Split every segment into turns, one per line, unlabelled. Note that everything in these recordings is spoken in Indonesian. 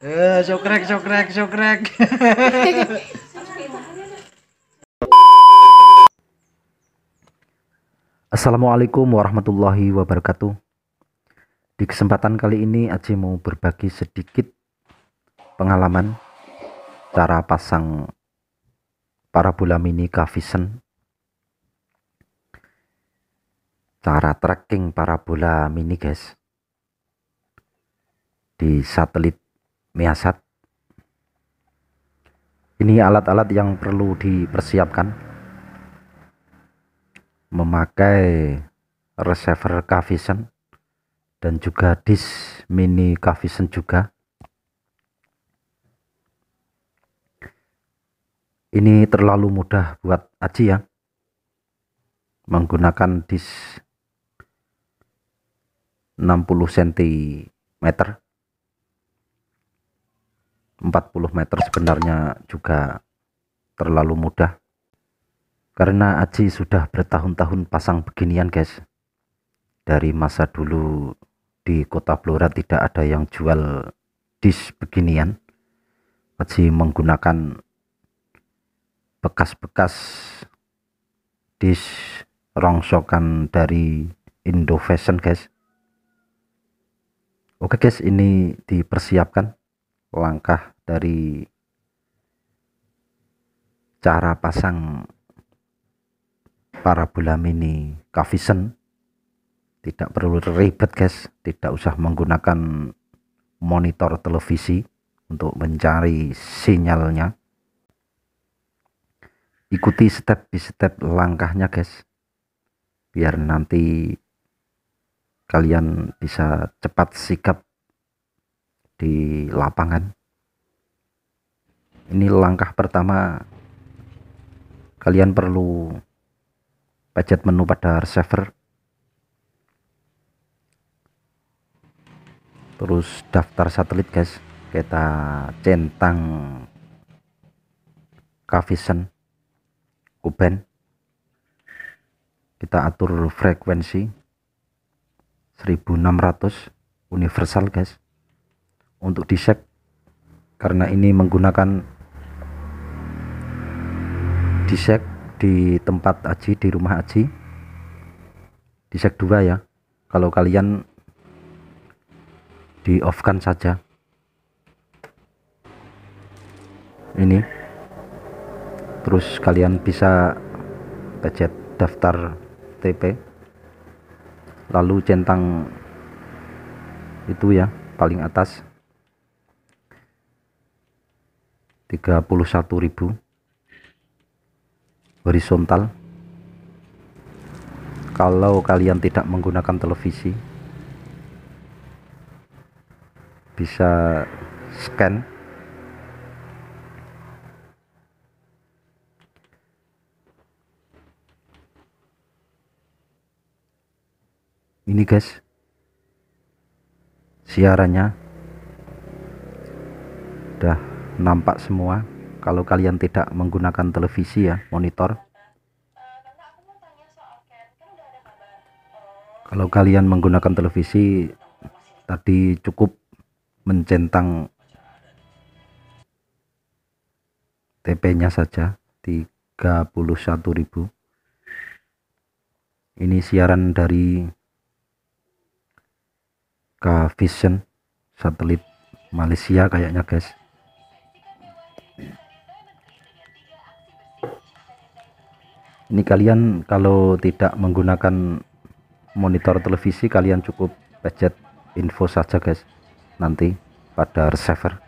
sokrek, eh, sokrek, sokrek. Assalamualaikum warahmatullahi wabarakatuh. Di kesempatan kali ini Aji mau berbagi sedikit pengalaman cara pasang parabola mini kavisen Cara tracking parabola mini, guys. Di satelit miasat ini alat-alat yang perlu dipersiapkan memakai receiver kavisen dan juga disk mini kavisen juga ini terlalu mudah buat Aji ya menggunakan disk 60 cm 40 meter sebenarnya juga terlalu mudah karena Aji sudah bertahun-tahun pasang beginian guys dari masa dulu di kota Blora tidak ada yang jual dish beginian Aji menggunakan bekas-bekas dish rongsokan dari Indo Fashion guys oke guys ini dipersiapkan langkah dari cara pasang parabola mini kavisen tidak perlu ribet guys tidak usah menggunakan monitor televisi untuk mencari sinyalnya ikuti step by step langkahnya guys biar nanti kalian bisa cepat sikap di lapangan. Ini langkah pertama kalian perlu pencet menu pada server terus daftar satelit guys kita centang Kavisen Kuben kita atur frekuensi 1600 universal guys untuk dicek karena ini menggunakan dicek di tempat aji di rumah aji dicek dua ya kalau kalian di off kan saja ini terus kalian bisa pencet daftar TP lalu centang itu ya paling atas 31.000 horizontal kalau kalian tidak menggunakan televisi bisa scan ini guys siarannya udah nampak semua kalau kalian tidak menggunakan televisi ya monitor kalau kalian menggunakan televisi tadi cukup mencentang TP nya saja 31.000 ini siaran dari Kavision satelit Malaysia kayaknya guys ini kalian kalau tidak menggunakan monitor televisi kalian cukup pencet info saja guys nanti pada receiver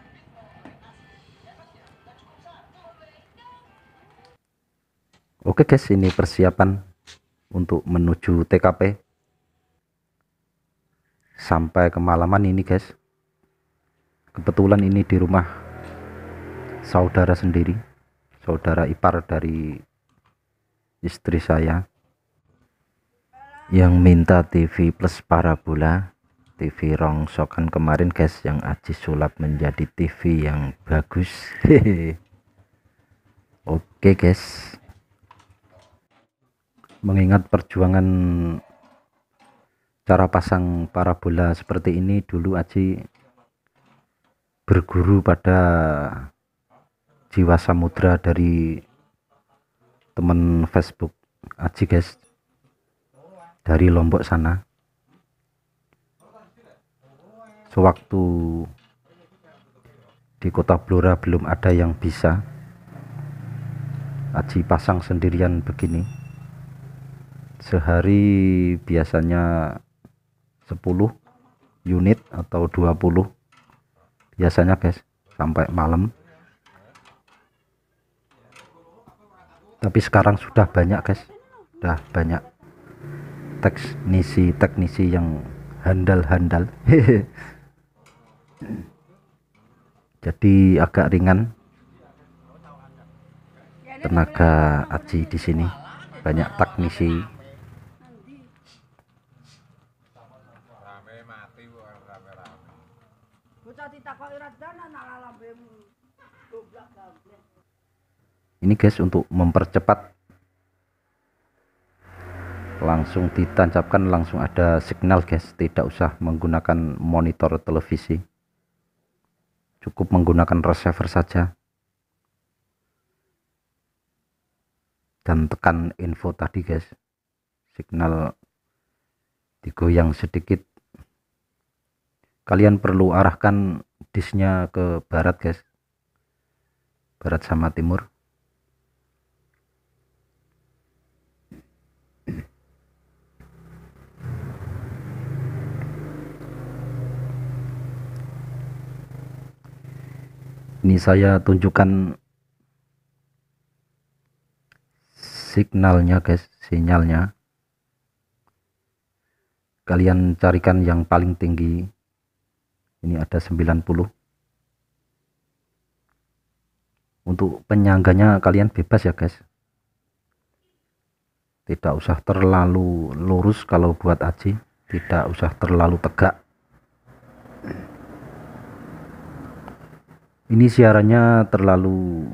oke guys ini persiapan untuk menuju TKP sampai kemalaman ini guys kebetulan ini di rumah saudara sendiri saudara ipar dari istri saya yang minta TV plus parabola TV rongsokan kemarin guys yang Aji sulap menjadi TV yang bagus oke guys mengingat perjuangan cara pasang parabola seperti ini dulu Aji berguru pada jiwa samudra dari teman Facebook Aji guys dari Lombok sana sewaktu di kota Blora belum ada yang bisa Aji pasang sendirian begini sehari biasanya 10 unit atau 20 biasanya guys sampai malam tapi sekarang sudah banyak guys sudah banyak teknisi-teknisi yang handal-handal jadi agak ringan tenaga aji di sini banyak teknisi ini guys untuk mempercepat langsung ditancapkan langsung ada signal guys tidak usah menggunakan monitor televisi cukup menggunakan receiver saja dan tekan info tadi guys signal digoyang sedikit kalian perlu arahkan disnya ke barat guys barat sama timur ini saya tunjukkan signalnya guys sinyalnya kalian carikan yang paling tinggi ini ada 90 untuk penyangganya kalian bebas ya guys tidak usah terlalu lurus kalau buat aji tidak usah terlalu tegak ini siarannya terlalu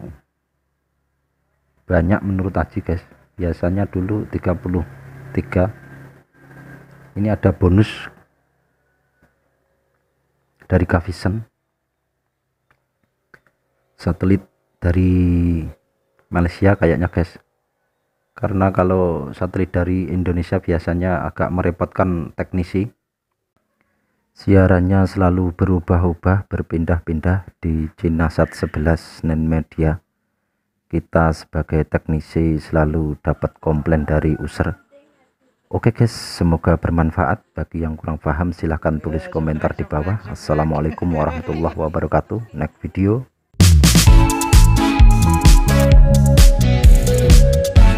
banyak menurut Aji guys biasanya dulu 33 ini ada bonus dari Kavisen satelit dari Malaysia kayaknya guys karena kalau satelit dari Indonesia biasanya agak merepotkan teknisi siarannya selalu berubah-ubah berpindah-pindah di Cinasat 11 Nen Media kita sebagai teknisi selalu dapat komplain dari user Oke guys, semoga bermanfaat. Bagi yang kurang paham silahkan tulis komentar di bawah. Assalamualaikum warahmatullahi wabarakatuh. Next video.